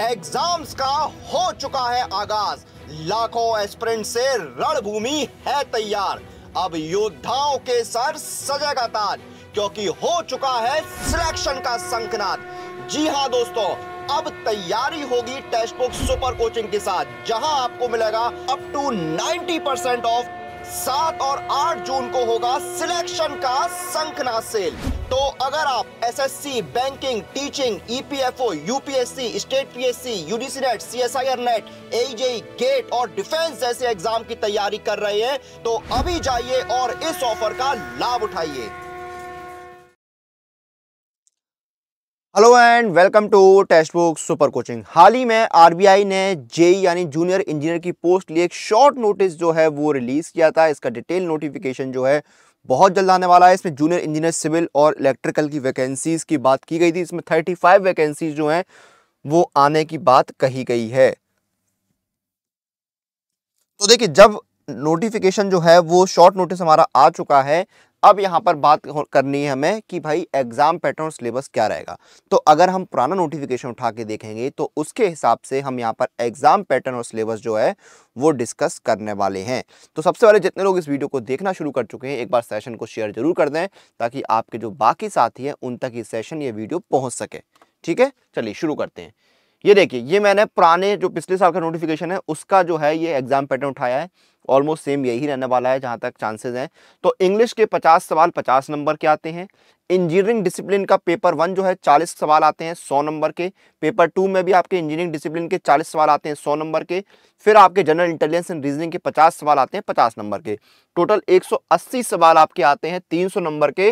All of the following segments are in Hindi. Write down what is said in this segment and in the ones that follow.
एग्जाम्स का हो चुका है आगाज लाखों एस्पिरेंट से रणभूमि है तैयार अब योद्धाओं के सर सजेगा ताज क्योंकि हो चुका है सिलेक्शन का संकनाद जी हाँ दोस्तों अब तैयारी होगी टेस्ट बुक सुपर कोचिंग के साथ जहां आपको मिलेगा अप टू 90% ऑफ सात और आठ जून को होगा सिलेक्शन का संखना सेल तो अगर आप SSC, banking teaching EPFO UPSC state PSC UDC NET C S NET A GATE और डिफेंस जैसे एग्जाम की तैयारी कर रहे हैं तो अभी जाइए और इस ऑफर का लाभ उठाइए hello and welcome to text book super coaching हाल ही में आरबीआई ने जेई e यानी जूनियर इंजीनियर की पोस्ट लिए एक शॉर्ट नोटिस जो है वो रिलीज़ किया था इसका डिटेल नोटिफिकेशन जो है बहुत जल्द आने वाला है इसमें जूनियर इंजीनियर सिविल और इलेक्ट्रिकल की वैकेंसीज़ की बात की गई थी इसमें थर्टी फाइव वैकेंसीज जो हैं वो आने की बात कही गई है तो देखिए जब नोटिफिकेशन जो है वो शॉर्ट नोटिस हमारा आ चुका है अब यहाँ पर बात करनी है हमें कि भाई एग्ज़ाम पैटर्न और सिलेबस क्या रहेगा तो अगर हम पुराना नोटिफिकेशन उठा के देखेंगे तो उसके हिसाब से हम यहाँ पर एग्ज़ाम पैटर्न और सिलेबस जो है वो डिस्कस करने वाले हैं तो सबसे पहले जितने लोग इस वीडियो को देखना शुरू कर चुके हैं एक बार सेशन को शेयर जरूर कर दें ताकि आपके जो बाकी साथी हैं उन तक ये सेशन ये वीडियो पहुँच सके ठीक है चलिए शुरू करते हैं ये देखिए ये मैंने पुराने जो पिछले साल का नोटिफिकेशन है उसका जो है ये एग्जाम पैटर्न उठाया है ऑलमोस्ट सेम यही रहने वाला है जहाँ तक चांसेस हैं तो इंग्लिश के 50 सवाल 50 नंबर के आते हैं इंजीनियरिंग डिसिप्लिन का पेपर वन जो है 40 सवाल आते हैं 100 नंबर के पेपर टू में भी आपके इंजीनियरिंग डिसिप्लिन के 40 सवाल आते हैं 100 नंबर के फिर आपके जनरल इंटेलिजेंस एंड रीजनिंग के 50 सवाल आते हैं 50 नंबर के टोटल 180 सवाल आपके आते हैं 300 नंबर के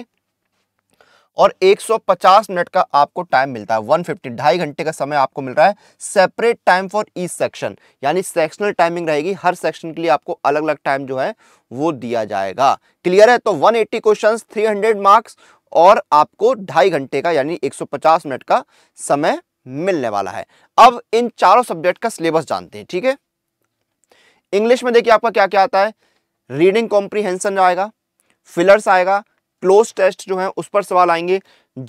और 150 मिनट का आपको टाइम मिलता है 150 फिफ्टी ढाई घंटे का समय आपको मिल रहा है separate time for each section यानी सेक्शनल टाइमिंग रहेगी हर सेक्शन के लिए आपको अलग अलग टाइम जो है वो दिया जाएगा क्लियर है तो 180 एट्टी क्वेश्चन थ्री मार्क्स और आपको ढाई घंटे का यानी 150 मिनट का समय मिलने वाला है अब इन चारों सब्जेक्ट का सिलेबस जानते हैं ठीक है इंग्लिश में देखिए आपका क्या क्या आता है रीडिंग कॉम्प्रीहेंशन आएगा फिलर्स आएगा क्लोज टेस्ट जो है उस पर सवाल आएंगे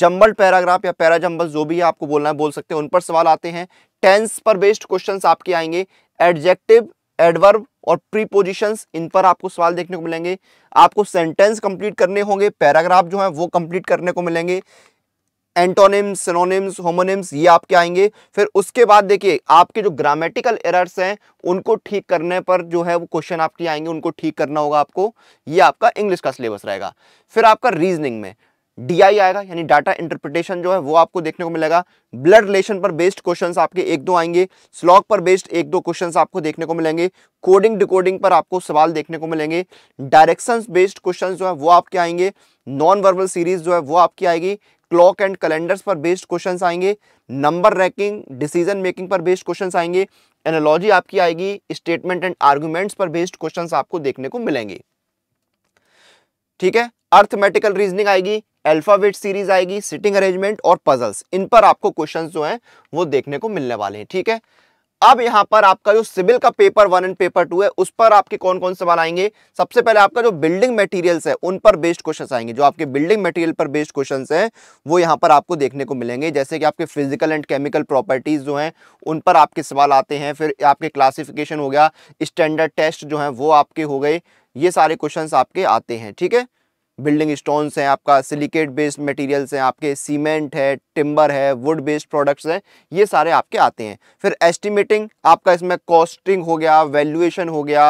जम्बल पैराग्राफ या पैरा जम्बल जो भी आपको बोलना है बोल सकते हैं उन पर सवाल आते हैं टेंस पर बेस्ड क्वेश्चन आपके आएंगे एडजेक्टिव एडवर्ब और प्रीपोजिशंस इन पर आपको सवाल देखने को मिलेंगे आपको सेंटेंस कंप्लीट करने होंगे पैराग्राफ जो है वो कंप्लीट करने को मिलेंगे एंटोनिम्स सिनोनिम्स होमोनिम्स ये आपके आएंगे फिर उसके बाद देखिए आपके जो ग्रामेटिकल एरर्स हैं उनको ठीक करने पर जो है वो क्वेश्चन आपके आएंगे उनको ठीक करना होगा आपको ये आपका इंग्लिश का सिलेबस रहेगा फिर आपका रीजनिंग में डीआई आएगा यानी डाटा इंटरप्रिटेशन जो है वो आपको देखने को मिलेगा ब्लड रिलेशन पर बेस्ड क्वेश्चंस आपके एक दो आएंगे स्लॉग पर बेस्ड एक दो क्वेश्चंस आपको देखने को मिलेंगे कोडिंग डिकोडिंग पर आपको सवाल देखने को मिलेंगे डायरेक्शंस बेस्ड क्वेश्चंस जो है वो आपके आएंगे नॉन वर्बल सीरीज जो है वो आपकी आएगी क्लॉक एंड कैलेंडर्स पर बेस्ड क्वेश्चन आएंगे नंबर रैकिंग डिसीजन मेकिंग पर बेस्ड क्वेश्चन आएंगे एनोलॉजी आपकी आएगी स्टेटमेंट एंड आर्ग्यूमेंट्स पर बेस्ड क्वेश्चन आपको देखने को मिलेंगे ठीक है अर्थमेटिकल रीजनिंग आएगी अल्फाबेट सीरीज आएगी सिटिंग अरेंजमेंट और पजल्स इन पर आपको क्वेश्चंस जो हैं वो देखने को मिलने वाले हैं ठीक है अब यहाँ पर आपका जो सिविल का paper one and paper two है उस पर आपके कौन कौन सवाल आएंगे सबसे पहले आपका जो बिल्डिंग मटेरियल्स है उन पर बेस्ड क्वेश्चन आएंगे जो आपके बिल्डिंग मटेरियल पर बेस्ड क्वेश्चन हैं वो यहाँ पर आपको देखने को मिलेंगे जैसे कि आपके फिजिकल एंड केमिकल प्रॉपर्टीज़ जो हैं उन पर आपके सवाल आते हैं फिर आपके क्लासिफिकेशन हो गया स्टैंडर्ड टेस्ट जो हैं वो आपके हो गए ये सारे क्वेश्चन आपके आते हैं ठीक है बिल्डिंग स्टोन्स हैं आपका सिलिकेट बेस्ड मटेरियल्स हैं आपके सीमेंट है टिम्बर है वुड बेस्ड प्रोडक्ट्स हैं ये सारे आपके आते हैं फिर एस्टिमेटिंग आपका इसमें कॉस्टिंग हो गया वैल्यूएशन हो गया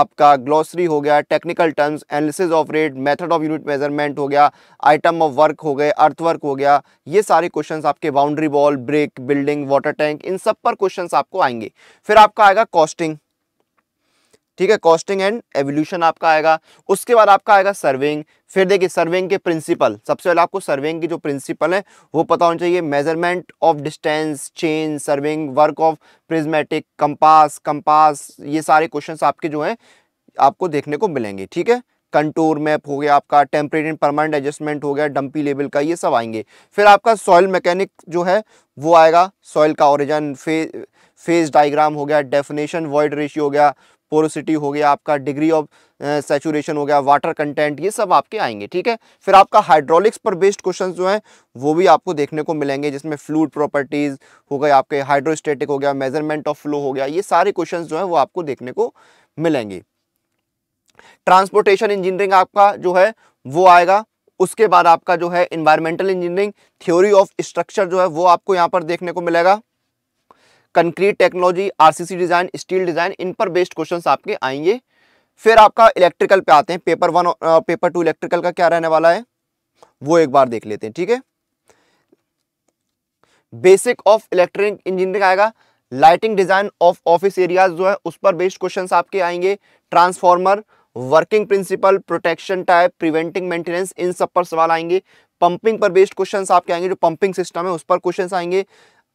आपका ग्लॉसरी हो गया technical terms analysis of rate method of unit measurement हो गया आइटम ऑफ वर्क हो गए अर्थवर्क हो गया ये सारे क्वेश्चन आपके boundary wall brick building water tank इन सब पर क्वेश्चन आपको आएंगे फिर आपका आएगा कॉस्टिंग ठीक है कॉस्टिंग एंड एवोल्यूशन आपका आएगा उसके बाद आपका आएगा सर्विंग फिर देखिए सर्विंग के प्रिंसिपल सबसे पहले आपको सर्विंग की जो प्रिंसिपल है वो पता होना चाहिए measurement of distance chain surveying work of prismatic compass compass ये सारे क्वेश्चन आपके जो हैं आपको देखने को मिलेंगे ठीक है कंटूर मैप हो गया आपका टेम्परेरी एंड परमानेंट एडजस्टमेंट हो गया डंपी लेवल का ये सब आएंगे फिर आपका सॉयल मैकेनिक जो है वो आएगा सॉयल का ओरिजन फे फेज डायग्राम हो गया डेफिनेशन वॉइड रेशियो हो गया पोरोसिटी हो गया आपका डिग्री ऑफ सेचुरेशन हो गया वाटर कंटेंट ये सब आपके आएंगे ठीक है फिर आपका हाइड्रोलिक्स पर बेस्ड क्वेश्चन जो हैं वो भी आपको देखने को मिलेंगे जिसमें फ्लूड प्रॉपर्टीज़ हो गए आपके हाइड्रोस्टेटिक हो गया मेजरमेंट ऑफ फ्लो हो गया ये सारे क्वेश्चन जो हैं वो आपको देखने को मिलेंगे ट्रांसपोर्टेशन इंजीनियरिंग आपका जो है वो आएगा उसके बाद आपका जो है environmental engineering theory of structure जो है वो आपको यहाँ पर देखने को मिलेगा concrete technology RCC design steel design इन पर बेस्ड क्वेश्चंस आपके आएंगे फिर आपका इलेक्ट्रिकल पे आते हैं paper one paper two electrical का क्या रहने वाला है वो एक बार देख लेते हैं ठीक है बेसिक ऑफ इलेक्ट्रिक इंजीनियरिंग आएगा lighting design of office areas जो है उस पर बेस्ड क्वेश्चन आपके आएंगे transformer working principle protection type preventing maintenance इन सब पर सवाल आएंगे पंपिंग पर बेस्ड क्वेश्चन आपके आएंगे जो पंपिंग सिस्टम है उस पर क्वेश्चन आएंगे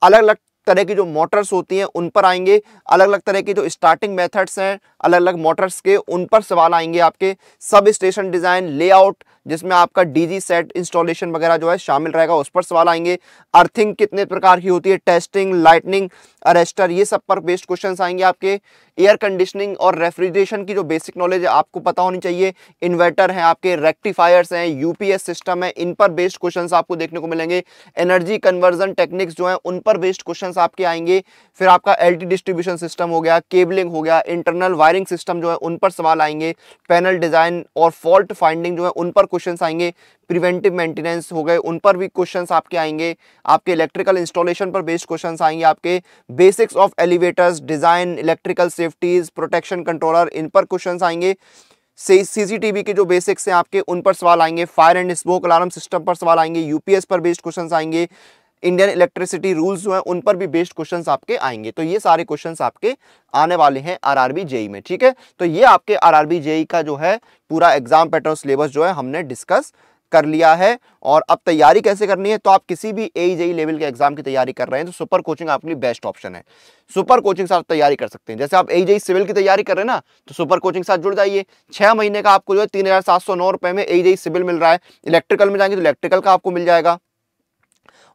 अलग अलग तरह की जो मोटर्स होती हैं उन पर आएंगे अलग अलग तरह की जो स्टार्टिंग मेथड्स हैं अलग अलग मोटर्स के उन पर सवाल आएंगे आपके सब स्टेशन डिज़ाइन लेआउट जिसमें आपका डीजी सेट इंस्टॉलेशन वगैरह जो है शामिल रहेगा उस पर सवाल आएंगे अर्थिंग कितने प्रकार की होती है टेस्टिंग लाइटनिंग अरेस्टर ये सब पर बेस्ड क्वेश्चन आएंगे आपके एयर कंडीशनिंग और रेफ्रिजरेशन की जो बेसिक नॉलेज है आपको पता होनी चाहिए इन्वर्टर हैं आपके रेक्टिफायर्स हैं यूपीएस सिस्टम है इन पर बेस्ड क्वेश्चन आपको देखने को मिलेंगे एनर्जी कन्वर्जन टेक्निक्स जो है उन पर बेस्ड क्वेश्चन आपके आएंगे फिर आपका एल डिस्ट्रीब्यूशन सिस्टम हो गया केबलिंग हो गया इंटरनल वायरिंग सिस्टम जो है उन पर सवाल आएंगे पैनल डिजाइन और फॉल्ट फाइंडिंग जो है उन पर क्वेश्चंस आएंगे प्रिवेंटिव मेंटेनेंस हो गए उन पर भी क्वेश्चंस आपके आएंगे आपके इलेक्ट्रिकल इंस्टॉलेशन पर बेस्ड क्वेश्चंस आएंगे आपके basics of elevators design electrical safeties protection controller इन पर क्वेश्चन आएंगे सीसीटीवी के जो बेसिक्स हैं आपके उन पर सवाल आएंगे fire and smoke alarm system पर सवाल आएंगे यूपीएस पर बेस्ड क्वेश्चन आएंगे इंडियन इलेक्ट्रिसिटी रूल्स जो हैं उन पर भी बेस्ड क्वेश्चन आपके आएंगे तो ये सारे क्वेश्चन आपके आने वाले हैं आर आर जेई में ठीक है तो ये आपके आर आर जेई का जो है पूरा एग्जाम पैटर्न सिलेबस जो है हमने डिस्कस कर लिया है और अब तैयारी कैसे करनी है तो आप किसी भी ए जेई लेवल के एग्जाम की तैयारी कर रहे हैं तो सुपर कोचिंग आपके लिए बेस्ट ऑप्शन है सुपर कोचिंग साथ तैयारी कर सकते हैं जैसे आप ए जेई सिविल की तैयारी कर रहे हैं ना तो सुपर कोचिंग साथ जुड़ जाइए छह महीने का आपको जो है तीन हज़ार सात सौ नौ रुपए में ए जेई सिविल मिल रहा है इलेक्ट्रिकल में जाएंगे तो इलेक्ट्रिकल का आपको मिल जाएगा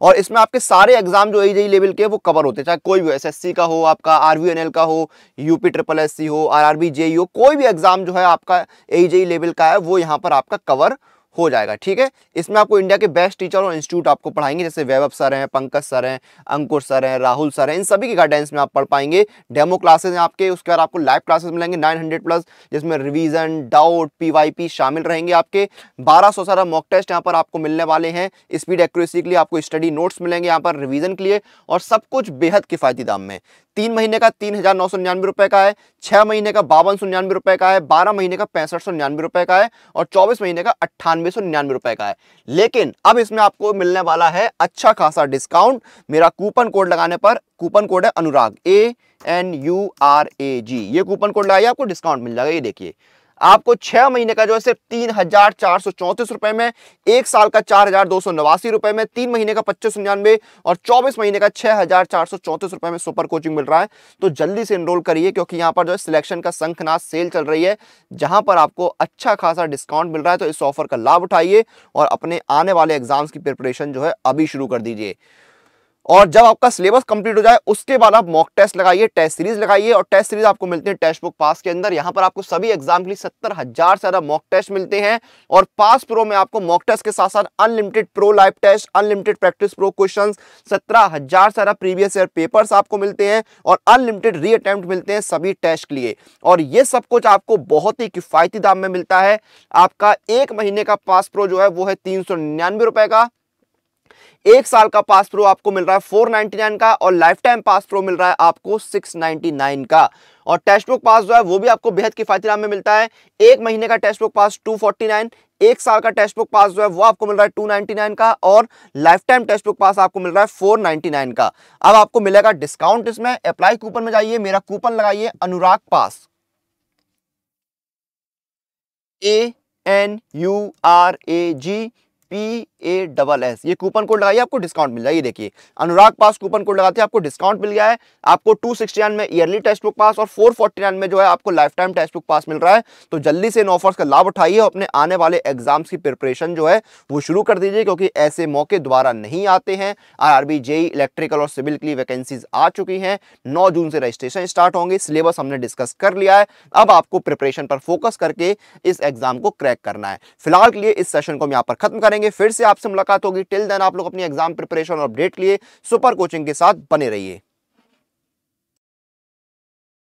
और इसमें आपके सारे एग्जाम जो ए लेवल e के वो कवर होते हैं चाहे कोई भी एस का हो आपका आर का हो यूपी ट्रिपल एस हो आर आर e हो कोई भी एग्जाम जो है आपका ए लेवल e का है वो यहाँ पर आपका कवर हो जाएगा ठीक है इसमें आपको इंडिया के बेस्ट टीचर और इंस्टीट्यूट आपको पढ़ाएंगे जैसे वैभव सर हैं पंकज सर हैं अंकुर सर हैं राहुल सर हैं इन सभी की गाइडेंस में आप पढ़ पाएंगे डेमो क्लासेस हैं आपके उसके बाद आपको लाइव क्लासेस मिलेंगे 900 प्लस जिसमें रिवीजन डाउट पीवाईपी शामिल रहेंगे आपके सौ सारा मॉक टेस्ट यहाँ पर आपको मिलने वाले हैं स्पीड एक्यूरेसी के लिए आपको स्टडी नोट्स मिलेंगे यहाँ पर रिविजन के लिए और सब कुछ बेहद किफ़ायती दाम में तीन महीने का तीन हज़ार नौ सौ निन्यानवे रुपए का है छह महीने का बावन सौ निन्यानवे रुपए का है बारह महीने का पैंसठ सौ निन्यानवे रुपए का है और चौबीस महीने का अट्ठानवे सौ निन्यानवे रुपए का है लेकिन अब इसमें आपको मिलने वाला है अच्छा खासा डिस्काउंट मेरा कूपन कोड लगाने पर कूपन कोड है Anurag A N U R A G ये कूपन कोड लगाइए आपको डिस्काउंट मिल जाएगा ये देखिए आपको छह महीने का जो है सिर्फ तीन हजार चार सौ चौंतीस रुपए में एक साल का चार हजार दो सौ नवासी रुपए में तीन महीने का पच्चीस निन्यानवे और चौबीस महीने का छह हजार चार सौ चौंतीस रुपए में सुपर कोचिंग मिल रहा है तो जल्दी से इनरोल करिए क्योंकि यहाँ पर जो है सिलेक्शन का संखनाश सेल चल रही है जहां पर आपको अच्छा खासा डिस्काउंट मिल रहा है तो इस ऑफर का लाभ उठाइए और अपने आने वाले एग्जाम्स की प्रिपरेशन जो है अभी शुरू कर दीजिए और जब आपका सिलेबस कंप्लीट हो जाए उसके बाद आप मॉक टेस्ट लगाइए टेस्ट सीरीज लगाइए और टेस्ट सीरीज आपको मिलते हैं टेस्ट बुक पास के अंदर यहाँ पर आपको सभी एग्जाम के लिए सत्तर हजार से ज्यादा मॉक टेस्ट मिलते हैं और पास प्रो में आपको मॉक टेस्ट के साथ साथ unlimited pro live test unlimited practice pro question सत्रह हजार से ज्यादा प्रीवियस ईयर पेपर्स आपको मिलते हैं और अनलिमिटेड री अटेम्प्ट मिलते हैं सभी टेस्ट के लिए और ये सब कुछ आपको बहुत ही किफायती दाम में मिलता है आपका एक महीने का पास प्रो जो है वो है तीन सौ निन्यानवे रुपए का एक साल का पास प्रो आपको मिल रहा है 499 का और लाइफ टाइम पास प्रो मिल रहा है आपको 699 का और टेस्ट बुक पास जो है वो भी आपको बेहद किफायती दाम में मिलता है एक महीने का टेस्ट बुक पास 249 एक साल का टेस्ट बुक पास जो है वो आपको मिल रहा है 299 का और life time test book pass आपको मिल रहा है 499 का अब आपको मिलेगा डिस्काउंट इसमें अप्लाई कूपन में जाइए मेरा कूपन लगाइए Anurag pass A N U R A G P A double S ये कूपन कोड लगाइए आपको डिस्काउंट मिल जाएगी देखिए अनुराग पास कूपन कोड लगाते हैं आपको डिस्काउंट मिल गया है आपको टू सिक्सटी नाइन में ईयरली टेक्स्ट बुक पास और फोर फोर्टी नाइन में जो है आपको life time text book pass मिल रहा है तो जल्दी से इन ऑफर्स का लाभ उठाइए और अपने आने वाले एग्जाम्स की प्रिपरेशन जो है वो शुरू कर दीजिए क्योंकि ऐसे मौके दोबारा नहीं आते हैं R R B JE electrical और सिविल के लिए वैकेंसीज आ चुकी हैं नौ जून से रजिस्ट्रेशन स्टार्ट होंगे सिलेबस हमने डिस्कस कर लिया है अब आपको प्रिपरेशन पर फोकस करके इस एग्जाम को क्रैक करना है फिलहाल के लिए इस सेशन को हम यहाँ पर खत्म करेंगे जाएंगे फिर से आपसे मुलाकात होगी टिल देन आप लोग अपनी एग्जाम प्रिपरेशन और अपडेट लिए सुपर कोचिंग के साथ बने रहिए